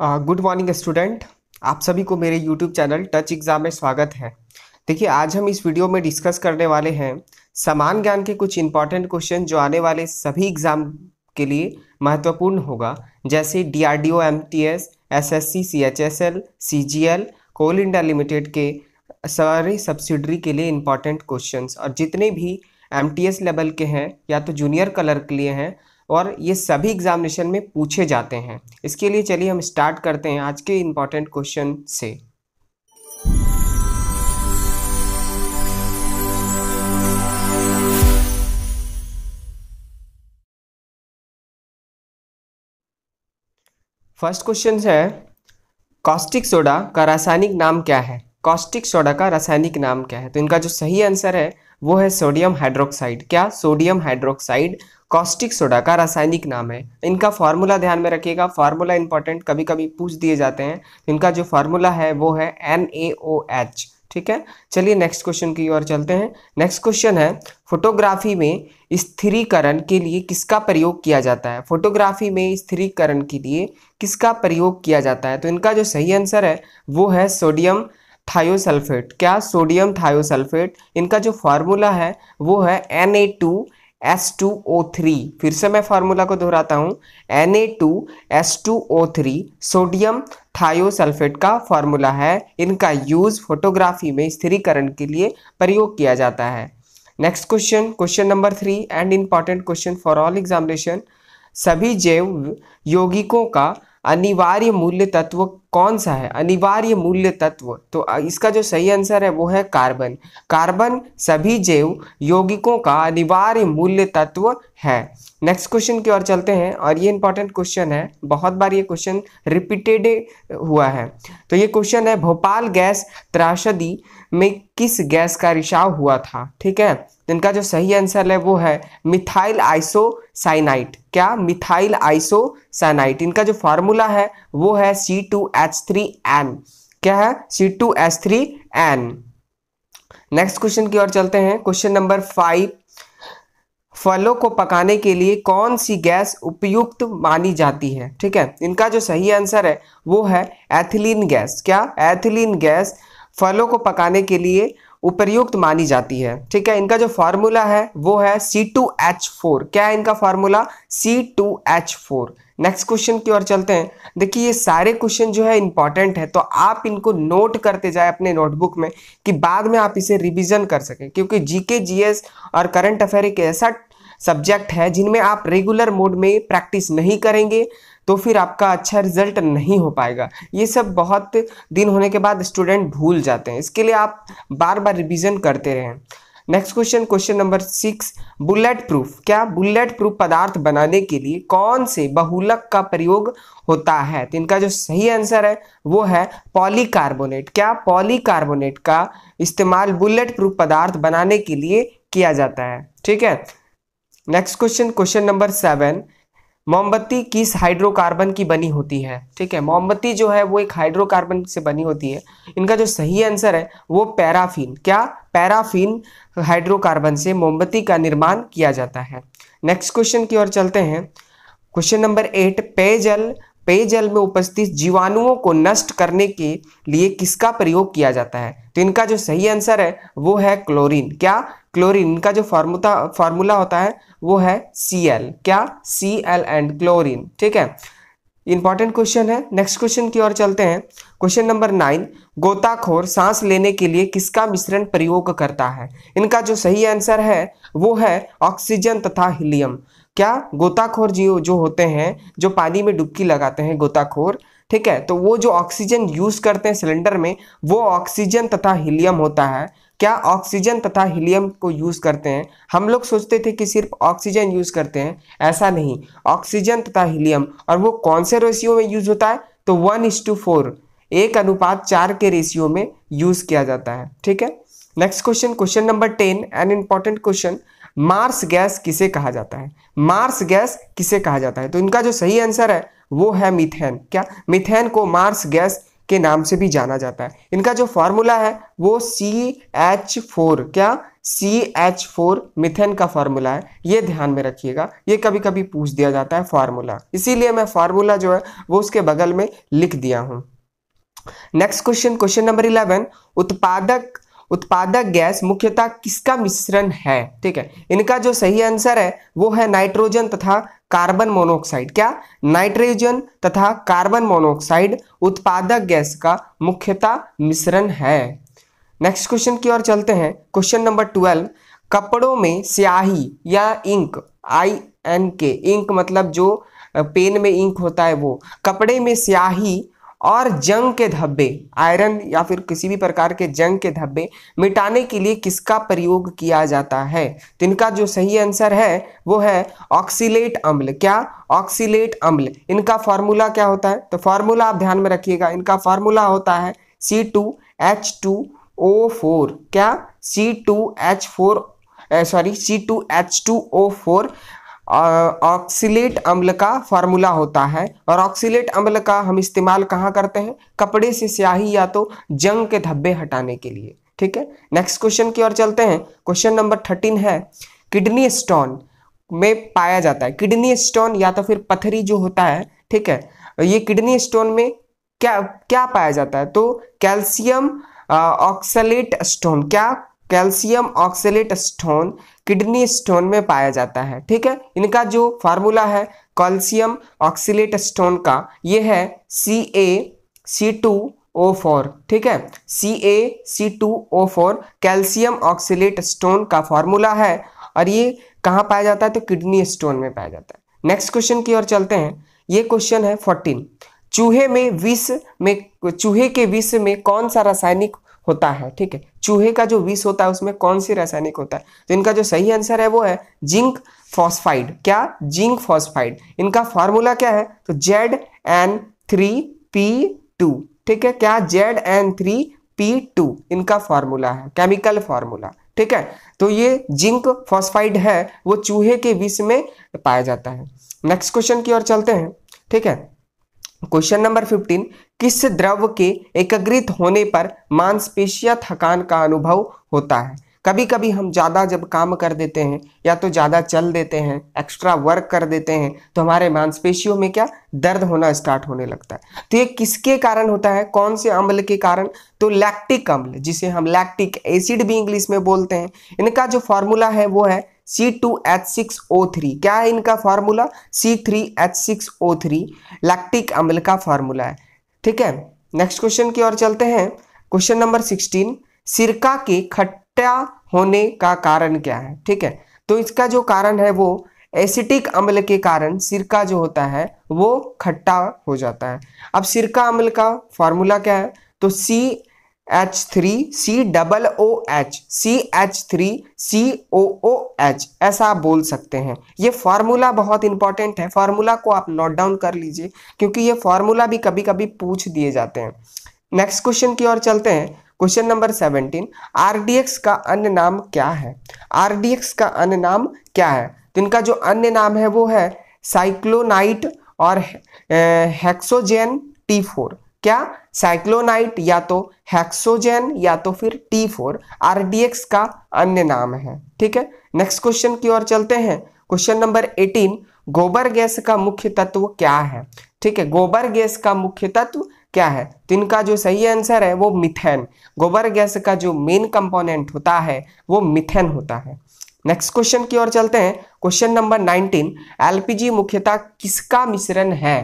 good morning student आप सभी को मेरे यूट्यूब चैनल टच एग्ज़ाम में स्वागत है देखिए आज हम इस वीडियो में डिस्कस करने वाले हैं समान ज्ञान के कुछ इंपॉर्टेंट क्वेश्चन जो आने वाले सभी एग्ज़ाम के लिए महत्वपूर्ण होगा जैसे D R D O M T S S S C C H S L C G L Coal India Limited के सारे सब्सिडरी के लिए इंपॉर्टेंट क्वेश्चन और जितने भी एम टी एस लेवल के हैं या तो जूनियर कलर के लिए हैं और ये सभी एग्जामिनेशन में पूछे जाते हैं इसके लिए चलिए हम स्टार्ट करते हैं आज के इंपॉर्टेंट क्वेश्चन से फर्स्ट क्वेश्चन है कॉस्टिक सोडा का रासायनिक नाम क्या है कॉस्टिक सोडा का रासायनिक नाम क्या है तो इनका जो सही आंसर है वो है सोडियम हाइड्रोक्साइड क्या सोडियम हाइड्रोक्साइड कॉस्टिक सोडा का रासायनिक नाम है इनका फार्मूला ध्यान में रखिएगा फार्मूला इंपॉर्टेंट कभी कभी पूछ दिए जाते हैं इनका जो फार्मूला है वो है एन ए ओ एच ठीक है चलिए नेक्स्ट क्वेश्चन की ओर चलते हैं नेक्स्ट क्वेश्चन है फोटोग्राफी में स्थिरीकरण के लिए किसका प्रयोग किया जाता है फोटोग्राफी में स्थिरीकरण के लिए किसका प्रयोग किया जाता है तो इनका जो सही आंसर है वो है सोडियम थायोसल्फेट क्या सोडियम थायोसल्फेट इनका जो फार्मूला है वो है N A two S two O three फिर से मैं फार्मूला को दोहराता हूँ N A two S two O three sodium thiosulphate का फार्मूला है इनका यूज़ फोटोग्राफी में स्थिरीकरण के लिए प्रयोग किया जाता है next question question number three and important question for all examination सभी जैव यौगिकों का अनिवार्य मूल्य तत्व कौन सा है अनिवार्य मूल्य तत्व तो इसका जो सही आंसर है वो है कार्बन कार्बन सभी जैव यौगिकों का अनिवार्य मूल्य तत्व है नेक्स्ट क्वेश्चन की ओर चलते हैं और ये इंपॉर्टेंट क्वेश्चन है बहुत बार ये क्वेश्चन रिपीटेड हुआ है तो ये क्वेश्चन है भोपाल गैस त्रासदी में किस गैस का रिसाव हुआ था ठीक है तो इनका जो सही आंसर है वो है मिथाइल आइसो साइनाइट क्या मिथाइल आइसो साइनाइट इनका जो फार्मूला है वो है C two H three N क्या है C two H three N next question की ओर चलते हैं क्वेश्चन नंबर फाइव फलों को पकाने के लिए कौन सी गैस उपयुक्त मानी जाती है ठीक है इनका जो सही आंसर है वो है एथिलीन गैस क्या एथिलीन गैस फलों को पकाने के लिए उपयुक्त मानी जाती है ठीक है इनका जो फॉर्मूला है वो है सी टू एच फोर क्या है इनका formula C two H four next question की ओर चलते हैं देखिए ये सारे क्वेश्चन जो है इंपॉर्टेंट है तो आप इनको नोट करते जाए अपने नोटबुक में कि बाद में आप इसे रिविजन कर सकें क्योंकि जीके एस और करंट अफेयर एक ऐसा सब्जेक्ट है जिनमें आप रेगुलर मोड में प्रैक्टिस नहीं करेंगे तो फिर आपका अच्छा रिजल्ट नहीं हो पाएगा ये सब बहुत दिन होने के बाद स्टूडेंट भूल जाते हैं इसके लिए आप बार बार रिविजन करते रहें next question question number six bulletproof क्या बुलेट प्रूफ पदार्थ बनाने के लिए कौन से बहुलक का प्रयोग होता है तो इनका जो सही आंसर है वो है पॉलीकार्बोनेट क्या पॉलीकार्बोनेट का इस्तेमाल बुलेट प्रूफ पदार्थ बनाने के लिए किया जाता है ठीक है next question question number seven मोमबत्ती किस हाइड्रोकार्बन की बनी होती है ठीक है मोमबत्ती जो है वो एक हाइड्रोकार्बन से बनी होती है इनका जो सही आंसर है वो पैराफिन क्या पैराफिन हाइड्रोकार्बन से मोमबत्ती का निर्माण किया जाता है नेक्स्ट क्वेश्चन की ओर चलते हैं क्वेश्चन नंबर एट पेयजल पेयजल में उपस्थित जीवाणुओं को नष्ट करने के लिए किसका प्रयोग किया जाता है तो इनका जो सही आंसर है वो है क्लोरीन क्या क्लोरीन इनका जो फॉर्मूला फॉर्मूला होता है वो है सी एल क्या सी एल एंड क्लोरीन ठीक है इंपॉर्टेंट क्वेश्चन है नेक्स्ट क्वेश्चन की ओर चलते हैं क्वेश्चन नंबर नाइन गोताखोर सांस लेने के लिए किसका मिश्रण प्रयोग करता है इनका जो सही आंसर है वो है ऑक्सीजन तथा हीलियम क्या गोताखोर जीव जो होते हैं जो पानी में डुबकी लगाते हैं गोताखोर ठीक है तो वो जो ऑक्सीजन यूज़ करते हैं सिलेंडर में वो ऑक्सीजन तथा हीलियम होता है क्या ऑक्सीजन तथा हीलियम को यूज़ करते हैं हम लोग सोचते थे कि सिर्फ ऑक्सीजन यूज़ करते हैं ऐसा नहीं ऑक्सीजन तथा हीलियम और वो कौन से रेशियो में यूज़ होता है तो वन इज टू फोर एक अनुपात चार के रेशियो में यूज़ किया जाता है ठीक है next question question number ten an important question Mars gas किसे कहा जाता है मार्स गैस किसे कहा जाता है तो इनका जो सही आंसर है वो है मिथेन क्या मिथेन को मार्स गैस के नाम से भी जाना जाता है इनका जो फार्मूला है वो सी एच फोर क्या सी एच फोर मिथेन का फार्मूला है ये ध्यान में रखिएगा ये कभी कभी पूछ दिया जाता है फार्मूला इसीलिए मैं फार्मूला जो है वो उसके बगल में लिख दिया हूं next question question number eleven उत्पादक उत्पादक गैस मुख्यतः किसका मिश्रण है ठीक है इनका जो सही आंसर है वो है नाइट्रोजन तथा कार्बन मोनोऑक्साइड क्या नाइट्रोजन तथा कार्बन मोनोऑक्साइड उत्पादक गैस का मुख्यतः मिश्रण है नेक्स्ट क्वेश्चन की ओर चलते हैं क्वेश्चन नंबर ट्वेल्व कपड़ों में स्याही या ink I N K ink मतलब जो पेन में इंक होता है वो कपड़े में स्याही और जंग के धब्बे आयरन या फिर किसी भी प्रकार के जंग के धब्बे मिटाने के लिए किसका प्रयोग किया जाता है तो इनका जो सही आंसर है वो है ऑक्सीलेट अम्ल क्या ऑक्सीलेट अम्ल इनका फॉर्मूला क्या होता है तो फार्मूला आप ध्यान में रखिएगा इनका फॉर्मूला होता है C two H two O four क्या C two H four sorry C two H two O four oxalate अम्ल का फार्मूला होता है और ऑक्सीलेट अम्ल का हम इस्तेमाल कहाँ करते हैं कपड़े से स्याही या तो जंग के धब्बे हटाने के लिए ठीक है नेक्स्ट क्वेश्चन की ओर चलते हैं क्वेश्चन नंबर थर्टीन है किडनी स्टोन में पाया जाता है किडनी स्टोन या तो फिर पथरी जो होता है ठीक है ये किडनी स्टोन में क्या क्या पाया जाता है तो कैल्शियम ऑक्सलेट स्टोन क्या calcium oxalate stone kidney stone में पाया जाता है ठीक है इनका जो फार्मूला है कॉल्सियम ऑक्सीलेट स्टोन का ये है C A C two O four ठीक है C A C two O four calcium oxalate stone का फार्मूला है और ये कहाँ पाया जाता है तो किडनी स्टोन में पाया जाता है नेक्स्ट क्वेश्चन की ओर चलते हैं ये क्वेश्चन है फोर्टीन चूहे में विष में चूहे के विष में कौन सा रासायनिक होता है ठीक है चूहे का जो विष होता है उसमें कौन सी रासायनिक होता है तो इनका जो सही आंसर है वो है जिंक फॉस्फाइड क्या जिंक फॉस्फाइड इनका फॉर्मूला क्या है तो Z N three P two ठीक है क्या Z N three P two इनका फॉर्मूला है केमिकल फॉर्मूला ठीक है तो ये जिंक फॉस्फाइड है वो चूहे के विष में पाया जाता है नेक्स्ट क्वेश्चन की ओर चलते हैं ठीक है क्वेश्चन नंबर फिफ्टीन किस द्रव के एकग्रित होने पर मांसपेशिया थकान का अनुभव होता है कभी कभी हम ज़्यादा जब काम कर देते हैं या तो ज़्यादा चल देते हैं एक्स्ट्रा वर्क कर देते हैं तो हमारे मांसपेशियों में क्या दर्द होना स्टार्ट होने लगता है तो ये किसके कारण होता है कौन से अम्ल के कारण तो लैक्टिक अम्ल जिसे हम लैक्टिक एसिड भी इंग्लिश में बोलते हैं इनका जो फॉर्मूला है वो है C2H6O3 क्या है इनका फार्मूला C3H6O3 लैक्टिक अम्ल का फार्मूला है ठीक है नेक्स्ट क्वेश्चन की ओर चलते हैं क्वेश्चन नंबर सिक्सटीन सिरका के खट्टा होने का कारण क्या है ठीक है तो इसका जो कारण है वो एसिटिक अम्ल के कारण सिरका जो होता है वो खट्टा हो जाता है अब सिरका अम्ल का फार्मूला क्या है तो C H three C double O H C H three C O O H ऐसा आप बोल सकते हैं ये फार्मूला बहुत इंपॉर्टेंट है फार्मूला को आप नोट डाउन कर लीजिए क्योंकि ये फार्मूला भी कभी कभी पूछ दिए जाते हैं नेक्स्ट क्वेश्चन की ओर चलते हैं question number seventeen R D X का अन्य नाम क्या है आर डी एक्स का अन्य नाम क्या है तो इनका जो अन्य नाम है वो है साइक्लोनाइट और हेक्सोजेन टी फोर क्या साइक्लोनाइट या तो हेक्सोजेन या तो फिर टी फोर आरडीएक्स का अन्य नाम है ठीक है नेक्स्ट क्वेश्चन की ओर चलते हैं क्वेश्चन नंबर एटीन गोबर गैस का मुख्य तत्व क्या है ठीक है गोबर गैस का मुख्य तत्व क्या है तो इनका जो सही आंसर है वो मिथेन गोबर गैस का जो मेन कंपोनेंट होता है वो मिथेन होता है नेक्स्ट क्वेश्चन की ओर चलते हैं क्वेश्चन नंबर 19 एलपीजी मुख्यतः किसका मिश्रण है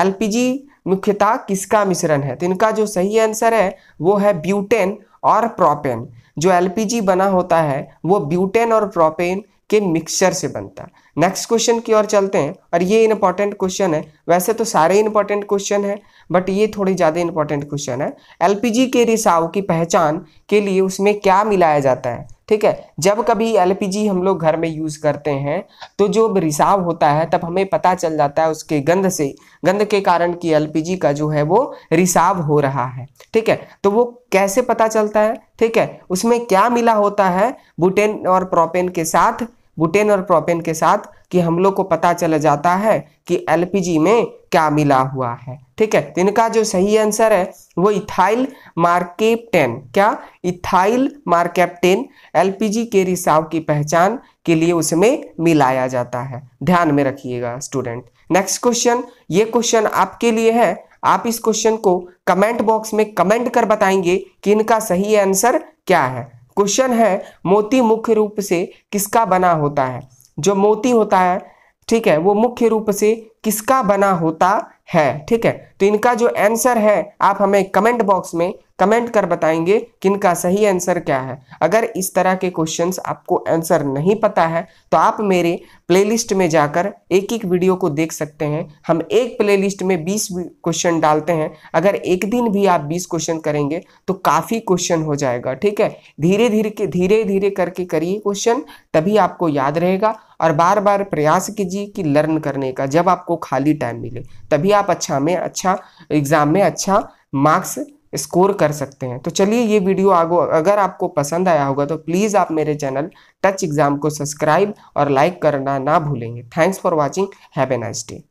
एलपीजी मुख्यतः किसका मिश्रण है तो इनका जो सही आंसर है वो है ब्यूटेन और प्रोपेन जो एलपीजी बना होता है वो ब्यूटेन और प्रोपेन के मिक्सचर से बनता है नेक्स्ट क्वेश्चन की ओर चलते हैं और ये इंपॉर्टेंट क्वेश्चन है वैसे तो सारे इंपॉर्टेंट क्वेश्चन है बट ये थोड़ी ज़्यादा इंपॉर्टेंट क्वेश्चन है एलपीजी के रिसाव की पहचान के लिए उसमें क्या मिलाया जाता है ठीक है जब कभी एलपीजी हम लोग घर में यूज़ करते हैं तो जो रिसाव होता है तब हमें पता चल जाता है उसके गंध से गंध के कारण कि एलपीजी का जो है वो रिसाव हो रहा है ठीक है तो वो कैसे पता चलता है ठीक है उसमें क्या मिला होता है बुटेन और प्रोपेन के साथ बुटेन और प्रोपेन के साथ कि हम लोग को पता चल जाता है कि एलपीजी में क्या मिला हुआ है ठीक है तो इनका जो सही आंसर है वो इथाइल मार्केप्टेन क्या इथाइल मार्केप्टेन एलपीजी के रिसाव की पहचान के लिए उसमें मिलाया जाता है ध्यान में रखिएगा स्टूडेंट नेक्स्ट क्वेश्चन ये क्वेश्चन आपके लिए है आप इस क्वेश्चन को कमेंट बॉक्स में कमेंट कर बताएंगे कि इनका सही आंसर क्या है क्वेश्चन है मोती मुख्य रूप से किसका बना होता है जो मोती होता है ठीक है वो मुख्य रूप से किसका बना होता है ठीक है तो इनका जो आंसर है आप हमें कमेंट बॉक्स में कमेंट कर बताएंगे कि इनका सही आंसर क्या है अगर इस तरह के क्वेश्चंस आपको आंसर नहीं पता है तो आप मेरे प्लेलिस्ट में जाकर एक एक वीडियो को देख सकते हैं हम एक प्लेलिस्ट में 20 क्वेश्चन डालते हैं अगर एक दिन भी आप 20 क्वेश्चन करेंगे तो काफ़ी क्वेश्चन हो जाएगा ठीक है धीरे धीरे के धीरे धीरे करके करिए क्वेश्चन तभी आपको याद रहेगा और बार बार प्रयास कीजिए कि लर्न करने का जब आपको खाली टाइम मिले तभी आप अच्छा में अच्छा एग्ज़ाम में अच्छा मार्क्स स्कोर कर सकते हैं तो चलिए ये वीडियो आगो अगर आपको पसंद आया होगा तो प्लीज़ आप मेरे चैनल टच एग्ज़ाम को सब्सक्राइब और लाइक करना ना भूलेंगे thanks for watching have a nice day